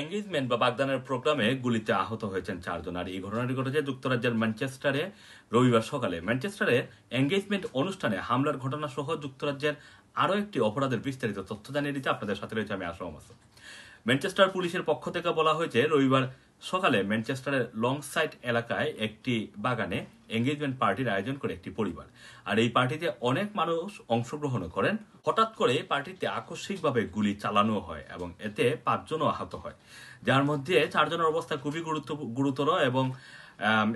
engagement বা বাগদানের প্রোগ্রামে গুলিতে আহত হয়েছেন চারজন আর এই ঘটনাটি ঘটেছে যুক্তরাজ্যের ম্যানচেস্টারে রবিবার সকালে ম্যানচেস্টারে এঙ্গেজমেন্ট অনুষ্ঠানে হামলার ঘটনা সহ যুক্তরাজ্যের আরও একটি অপরাধের বিস্তারিত তথ্য জানিয়ে দিতে আপনাদের সাথে রয়েছে আমি আসম ম্যানচেস্টার পুলিশের পক্ষ থেকে বলা হয়েছে রবিবার সকালে ম্যানচেস্টারের লং সাইড এলাকায় একটি বাগানে এঙ্গেজমেন্ট পার্টির আয়োজন করে একটি পরিবার আর এই পার্টিতে অনেক মানুষ অংশগ্রহণ করেন হঠাৎ করে পার্টিতে আকস্মিকভাবে গুলি চালানো হয় এবং এতে পাঁচজনও আহত হয় যার মধ্যে চারজনের অবস্থা খুবই গুরুত্ব গুরুতর এবং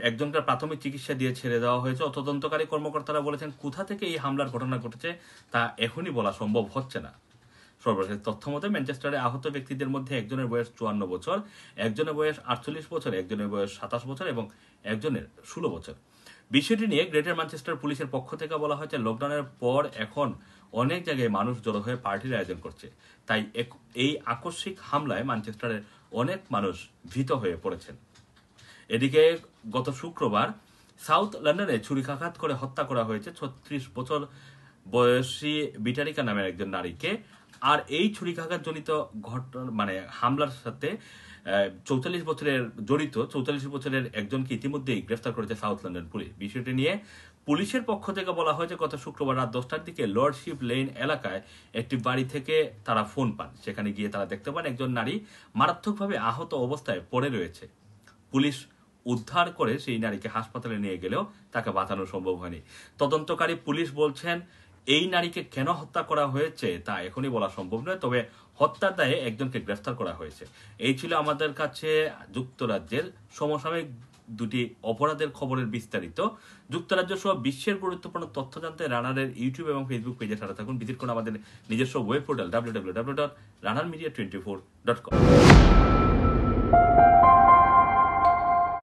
একজনকার প্রাথমিক চিকিৎসা দিয়ে ছেড়ে দেওয়া হয়েছে তদন্তকারী কর্মকর্তারা বলেছেন কোথা থেকে এই হামলার ঘটনা ঘটেছে তা এখনই বলা সম্ভব হচ্ছে না সর্বশেষ তথ্য মতে ম্যানচেস্টারে আহত ব্যক্তিদের মধ্যে একজনের বয়স চুয়ান্ন বছর একজনের বয়স আটচল্লিশ বছর একজনের বয়স সাতাশ বছর এবং একজনের ষোলো বছর বিষয়টি নিয়ে গ্রেটার ম্যানচেস্টার পুলিশের পক্ষ থেকে বলা হয়েছে লকডাউনের পর এখন অনেক জায়গায় মানুষ জড়ো হয়ে পার্টির আয়োজন করছে তাই এই আকস্মিক হামলায় ম্যানচেস্টারের অনেক মানুষ ভীত হয়ে পড়েছেন এদিকে গত শুক্রবার সাউথ লন্ডনে ছুরিকাঘাত করে হত্যা করা হয়েছে ছত্রিশ বছর বয়সী বিটারিকা নামের একজন নারীকে আর এই ছুরিকাঘাতজনিত ঘটনা মানে হামলার সাথে চৌচল্লিশ বছরের জড়িত চৌচল্লিশ বছরের একজনকে ইতিমধ্যেই গ্রেফতার করেছে সাউথ লন্ডন পুলিশ বিষয়টি নিয়ে পুলিশের পক্ষ থেকে বলা হয়েছে গত শুক্রবার রাত দশটার দিকে লর্ডশিপ লেন এলাকায় একটি বাড়ি থেকে তারা ফোন পান সেখানে গিয়ে তারা দেখতে পান একজন নারী মারাত্মকভাবে আহত অবস্থায় পড়ে রয়েছে পুলিশ উদ্ধার করে সেই নারীকে হাসপাতালে নিয়ে গেলেও তাকে বাঁচানো সম্ভব হয়নি তদন্তকারী পুলিশ বলছেন এই নারীকে কেন হত্যা করা হয়েছে তা এখনই বলা সম্ভব নয় তবে হত্যার দায়ে একজনকে গ্রেফতার করা হয়েছে এই ছিল আমাদের কাছে যুক্তরাজ্যের সমসাময়িক দুটি অপরাধের খবরের বিস্তারিত যুক্তরাজ্য সহ বিশ্বের গুরুত্বপূর্ণ তথ্য জানতে রানারের ইউটিউব এবং ফেসবুক পেজে সারা থাকুন ভিজিট করুন আমাদের নিজস্ব web portal W W W dot runner media twenty four dot কম